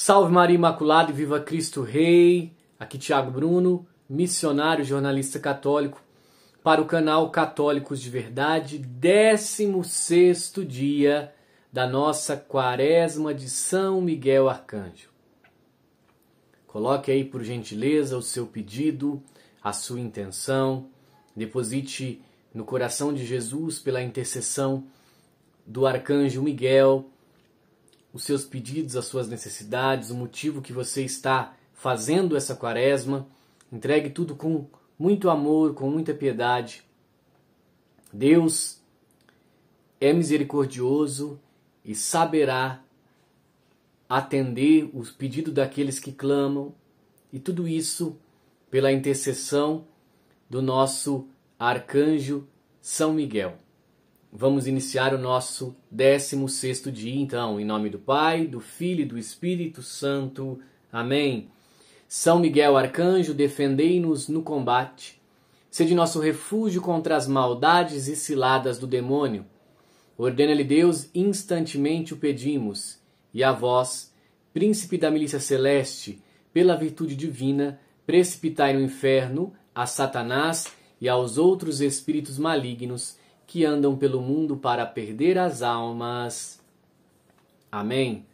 Salve Maria Imaculada e viva Cristo Rei! Aqui Tiago Bruno, missionário jornalista católico, para o canal Católicos de Verdade, 16 dia da nossa quaresma de São Miguel Arcanjo. Coloque aí, por gentileza, o seu pedido, a sua intenção, deposite no coração de Jesus pela intercessão do Arcanjo Miguel os seus pedidos, as suas necessidades, o motivo que você está fazendo essa quaresma. Entregue tudo com muito amor, com muita piedade. Deus é misericordioso e saberá atender os pedidos daqueles que clamam, e tudo isso pela intercessão do nosso arcanjo São Miguel. Vamos iniciar o nosso 16 dia, então, em nome do Pai, do Filho e do Espírito Santo. Amém. São Miguel Arcanjo, defendei-nos no combate. Sede nosso refúgio contra as maldades e ciladas do demônio. Ordena-lhe Deus, instantemente o pedimos. E a vós, príncipe da milícia celeste, pela virtude divina, precipitai no inferno a Satanás e aos outros espíritos malignos que andam pelo mundo para perder as almas. Amém.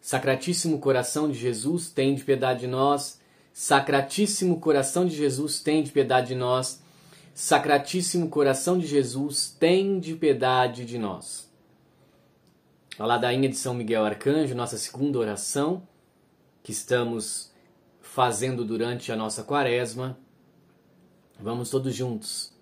Sacratíssimo coração de Jesus, tem de piedade de nós. Sacratíssimo coração de Jesus, tem de piedade de nós. Sacratíssimo coração de Jesus, tem de piedade de nós. A ladainha de São Miguel Arcanjo, nossa segunda oração, que estamos fazendo durante a nossa quaresma. Vamos todos juntos.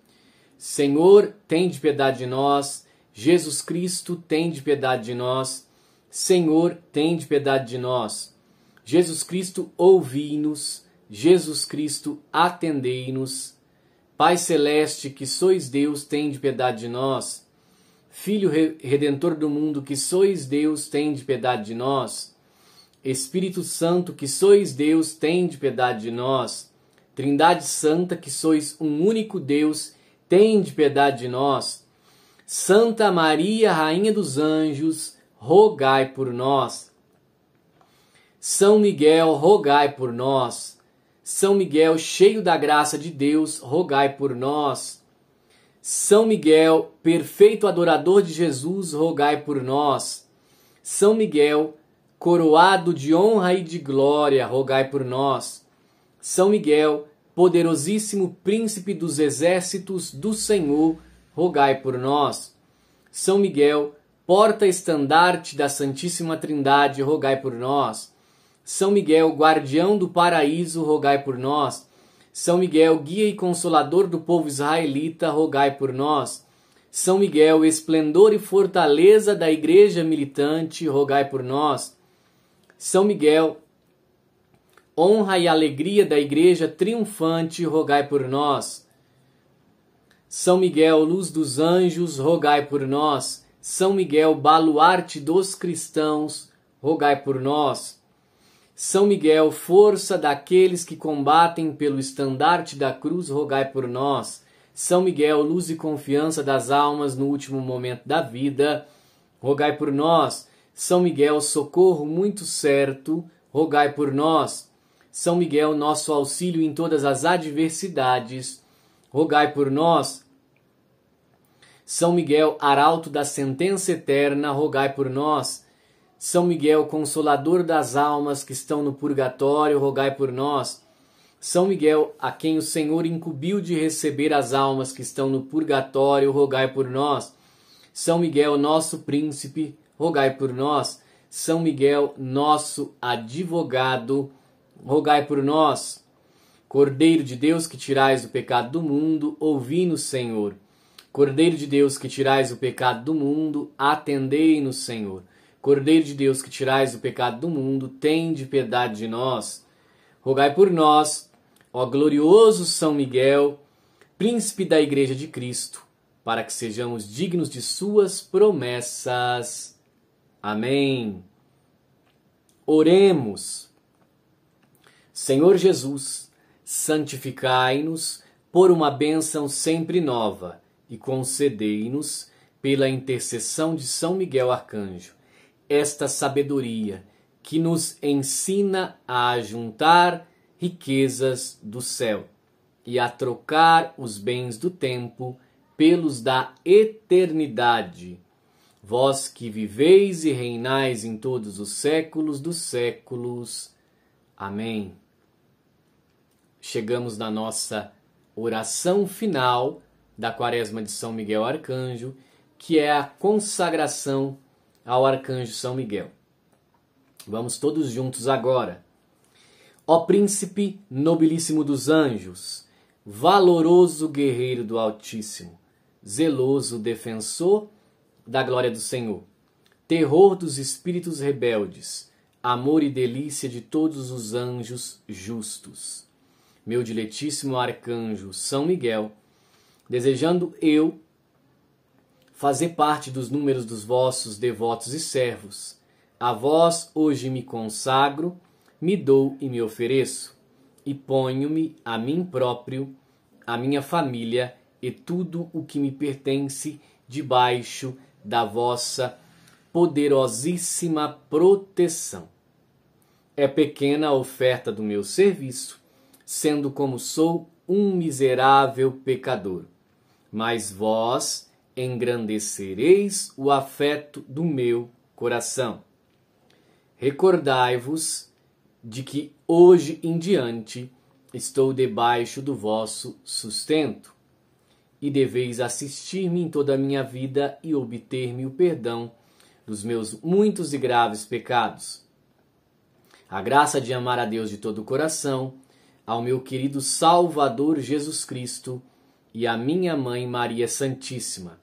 Senhor, tem de piedade de nós. Jesus Cristo, tem de piedade de nós. Senhor, tem de piedade de nós. Jesus Cristo, ouvi-nos. Jesus Cristo, atendei-nos. Pai celeste, que sois Deus, tem de piedade de nós. Filho redentor do mundo, que sois Deus, tem de piedade de nós. Espírito Santo, que sois Deus, tem de piedade de nós. Trindade Santa, que sois um único Deus, tende piedade de nós. Santa Maria, Rainha dos Anjos, rogai por nós. São Miguel, rogai por nós. São Miguel, cheio da graça de Deus, rogai por nós. São Miguel, perfeito adorador de Jesus, rogai por nós. São Miguel, coroado de honra e de glória, rogai por nós. São Miguel, poderosíssimo príncipe dos exércitos do Senhor, rogai por nós. São Miguel, porta-estandarte da Santíssima Trindade, rogai por nós. São Miguel, guardião do paraíso, rogai por nós. São Miguel, guia e consolador do povo israelita, rogai por nós. São Miguel, esplendor e fortaleza da igreja militante, rogai por nós. São Miguel, honra e alegria da igreja triunfante, rogai por nós. São Miguel, luz dos anjos, rogai por nós. São Miguel, baluarte dos cristãos, rogai por nós. São Miguel, força daqueles que combatem pelo estandarte da cruz, rogai por nós. São Miguel, luz e confiança das almas no último momento da vida, rogai por nós. São Miguel, socorro muito certo, rogai por nós. São Miguel, nosso auxílio em todas as adversidades, rogai por nós. São Miguel, arauto da sentença eterna, rogai por nós. São Miguel, consolador das almas que estão no purgatório, rogai por nós. São Miguel, a quem o Senhor incumbiu de receber as almas que estão no purgatório, rogai por nós. São Miguel, nosso príncipe, rogai por nós. São Miguel, nosso advogado, rogai por nós. Cordeiro de Deus que tirais o pecado do mundo, ouvi-nos, Senhor. Cordeiro de Deus que tirais o pecado do mundo, atendei-nos, Senhor. Cordeiro de Deus que tirais o pecado do mundo, tende piedade de nós. Rogai por nós, ó glorioso São Miguel, príncipe da Igreja de Cristo, para que sejamos dignos de suas promessas. Amém. Oremos. Senhor Jesus, santificai-nos por uma bênção sempre nova e concedei-nos, pela intercessão de São Miguel Arcanjo, esta sabedoria que nos ensina a juntar riquezas do céu e a trocar os bens do tempo pelos da eternidade. Vós que viveis e reinais em todos os séculos dos séculos. Amém chegamos na nossa oração final da Quaresma de São Miguel Arcanjo, que é a consagração ao Arcanjo São Miguel. Vamos todos juntos agora. Ó Príncipe Nobilíssimo dos Anjos, valoroso guerreiro do Altíssimo, zeloso defensor da glória do Senhor, terror dos espíritos rebeldes, amor e delícia de todos os anjos justos meu diletíssimo arcanjo São Miguel, desejando eu fazer parte dos números dos vossos devotos e servos. A vós hoje me consagro, me dou e me ofereço, e ponho-me a mim próprio, a minha família e tudo o que me pertence debaixo da vossa poderosíssima proteção. É pequena a oferta do meu serviço, sendo como sou um miserável pecador. Mas vós engrandecereis o afeto do meu coração. Recordai-vos de que hoje em diante estou debaixo do vosso sustento, e deveis assistir-me em toda a minha vida e obter-me o perdão dos meus muitos e graves pecados. A graça de amar a Deus de todo o coração, ao meu querido Salvador Jesus Cristo e à minha mãe Maria Santíssima,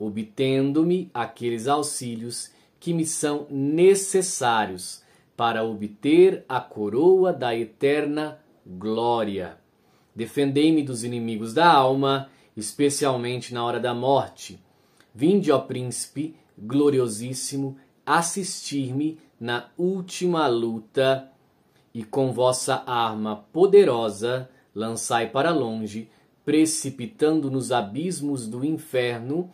obtendo-me aqueles auxílios que me são necessários para obter a coroa da eterna glória. Defendei-me dos inimigos da alma, especialmente na hora da morte. Vinde, ó Príncipe gloriosíssimo, assistir-me na última luta e com vossa arma poderosa lançai para longe, precipitando nos abismos do inferno,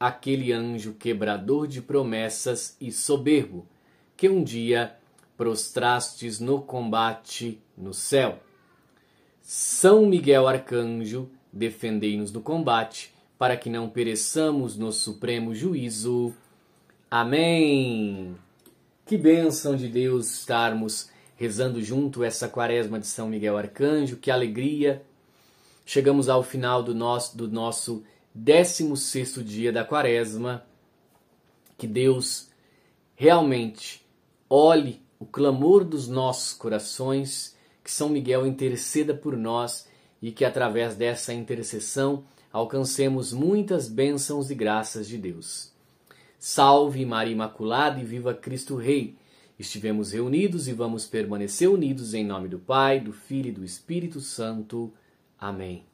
aquele anjo quebrador de promessas e soberbo, que um dia prostrastes no combate no céu. São Miguel Arcanjo, defendei-nos do combate, para que não pereçamos no supremo juízo. Amém. Que bênção de Deus estarmos rezando junto essa quaresma de São Miguel Arcanjo. Que alegria! Chegamos ao final do nosso, do nosso 16 dia da quaresma. Que Deus realmente olhe o clamor dos nossos corações, que São Miguel interceda por nós e que através dessa intercessão alcancemos muitas bênçãos e graças de Deus. Salve Maria Imaculada e viva Cristo Rei! estivemos reunidos e vamos permanecer unidos em nome do Pai, do Filho e do Espírito Santo. Amém.